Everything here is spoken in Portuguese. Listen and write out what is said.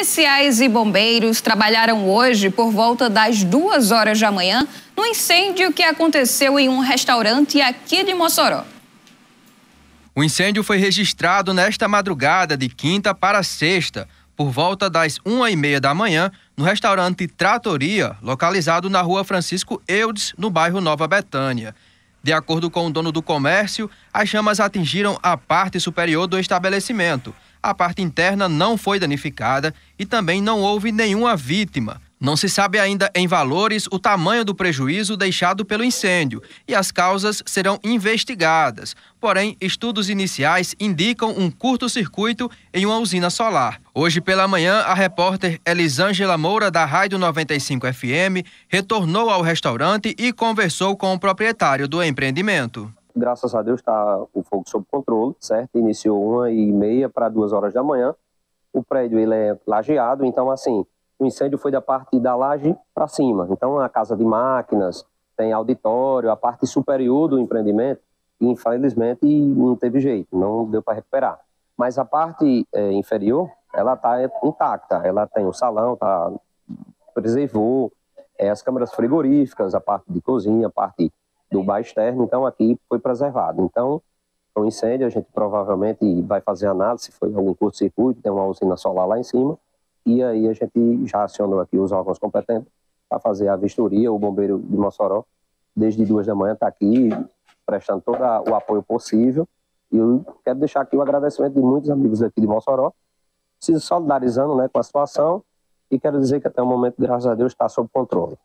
Policiais e bombeiros trabalharam hoje por volta das duas horas da manhã no incêndio que aconteceu em um restaurante aqui de Mossoró. O incêndio foi registrado nesta madrugada de quinta para sexta, por volta das uma e meia da manhã, no restaurante Tratoria, localizado na rua Francisco Eudes, no bairro Nova Betânia. De acordo com o dono do comércio, as chamas atingiram a parte superior do estabelecimento a parte interna não foi danificada e também não houve nenhuma vítima. Não se sabe ainda em valores o tamanho do prejuízo deixado pelo incêndio e as causas serão investigadas. Porém, estudos iniciais indicam um curto-circuito em uma usina solar. Hoje pela manhã, a repórter Elisângela Moura, da Rádio 95 FM, retornou ao restaurante e conversou com o proprietário do empreendimento graças a Deus está o fogo sob controle, certo? Iniciou uma e meia para duas horas da manhã. O prédio ele é lajeado, então assim, o incêndio foi da parte da laje para cima. Então a casa de máquinas, tem auditório, a parte superior do empreendimento, infelizmente não teve jeito, não deu para recuperar. Mas a parte é, inferior, ela está intacta, ela tem o salão, tá, preservou, é, as câmaras frigoríficas, a parte de cozinha, a parte do baixo externo, então aqui foi preservado. Então, um incêndio, a gente provavelmente vai fazer análise, se foi algum curto-circuito, tem uma usina solar lá em cima, e aí a gente já acionou aqui os órgãos competentes para fazer a vistoria, o bombeiro de Mossoró, desde duas da manhã está aqui, prestando todo o apoio possível, e eu quero deixar aqui o agradecimento de muitos amigos aqui de Mossoró, se solidarizando né, com a situação, e quero dizer que até o momento, graças a Deus, está sob controle.